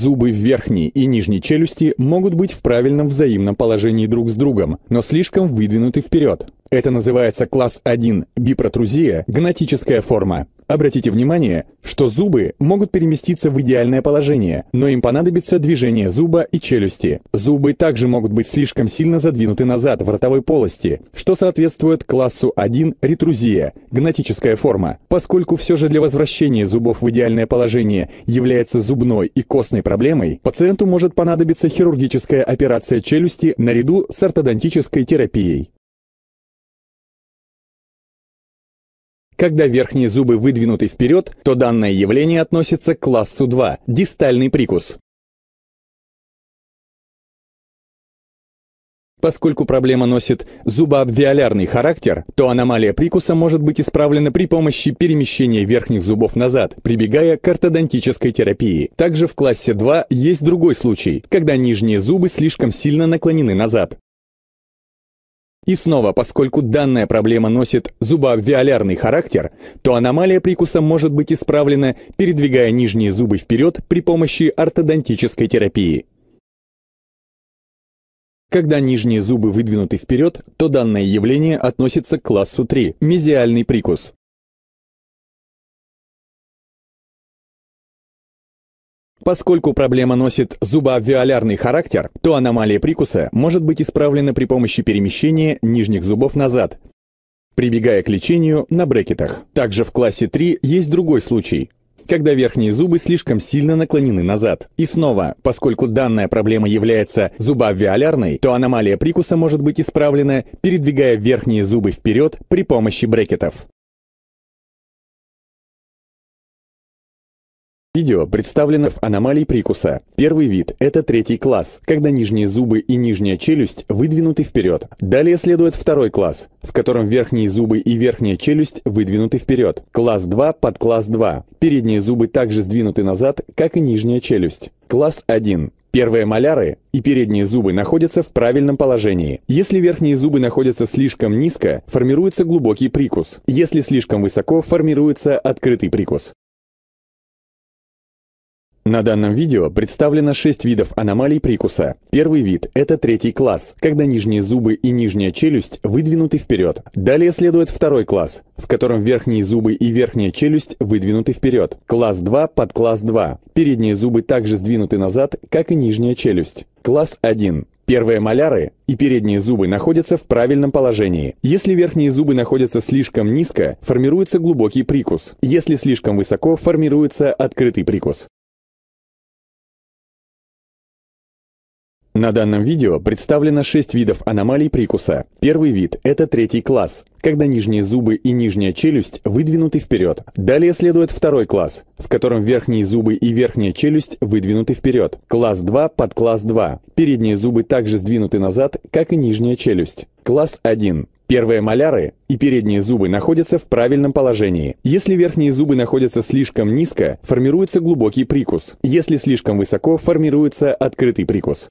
Зубы в верхней и нижней челюсти могут быть в правильном взаимном положении друг с другом, но слишком выдвинуты вперед. Это называется класс 1 бипротрузия, гнатическая форма. Обратите внимание, что зубы могут переместиться в идеальное положение, но им понадобится движение зуба и челюсти. Зубы также могут быть слишком сильно задвинуты назад в ротовой полости, что соответствует классу 1 ретрузия, гнатическая форма. Поскольку все же для возвращения зубов в идеальное положение является зубной и костной проблемой, пациенту может понадобиться хирургическая операция челюсти наряду с ортодонтической терапией. Когда верхние зубы выдвинуты вперед, то данное явление относится к классу 2 – дистальный прикус. Поскольку проблема носит зубообвиолярный характер, то аномалия прикуса может быть исправлена при помощи перемещения верхних зубов назад, прибегая к ортодонтической терапии. Также в классе 2 есть другой случай, когда нижние зубы слишком сильно наклонены назад. И снова, поскольку данная проблема носит зубообвиолярный характер, то аномалия прикуса может быть исправлена, передвигая нижние зубы вперед при помощи ортодонтической терапии. Когда нижние зубы выдвинуты вперед, то данное явление относится к классу 3 – мезиальный прикус. Поскольку проблема носит зубоавиолярный характер, то аномалия прикуса может быть исправлена при помощи перемещения нижних зубов назад, прибегая к лечению на брекетах. Также в классе 3 есть другой случай, когда верхние зубы слишком сильно наклонены назад. И снова, поскольку данная проблема является зубоавиолярной, то аномалия прикуса может быть исправлена, передвигая верхние зубы вперед при помощи брекетов. Видео представлено в аномалии прикуса. Первый вид – это третий класс, когда нижние зубы и нижняя челюсть выдвинуты вперед. Далее следует второй класс, в котором верхние зубы и верхняя челюсть выдвинуты вперед. Класс 2 под класс 2. Передние зубы также сдвинуты назад, как и нижняя челюсть. Класс 1. Первые маляры и передние зубы находятся в правильном положении. Если верхние зубы находятся слишком низко, формируется глубокий прикус. Если слишком высоко, формируется открытый прикус. На данном видео представлено 6 видов аномалий прикуса. Первый вид – это третий класс, когда нижние зубы и нижняя челюсть выдвинуты вперед. Далее следует второй класс, в котором верхние зубы и верхняя челюсть выдвинуты вперед. Класс 2 под класс 2. Передние зубы также сдвинуты назад, как и нижняя челюсть. Класс 1. Первые маляры и передние зубы находятся в правильном положении. Если верхние зубы находятся слишком низко, формируется глубокий прикус. Если слишком высоко, формируется открытый прикус. На данном видео представлено 6 видов аномалий прикуса. Первый вид – это третий класс, когда нижние зубы и нижняя челюсть выдвинуты вперед. Далее следует второй класс, в котором верхние зубы и верхняя челюсть выдвинуты вперед. Класс 2 под класс 2. Передние зубы также сдвинуты назад, как и нижняя челюсть. Класс 1. Первые маляры и передние зубы находятся в правильном положении. Если верхние зубы находятся слишком низко, формируется глубокий прикус. Если слишком высоко, формируется открытый прикус.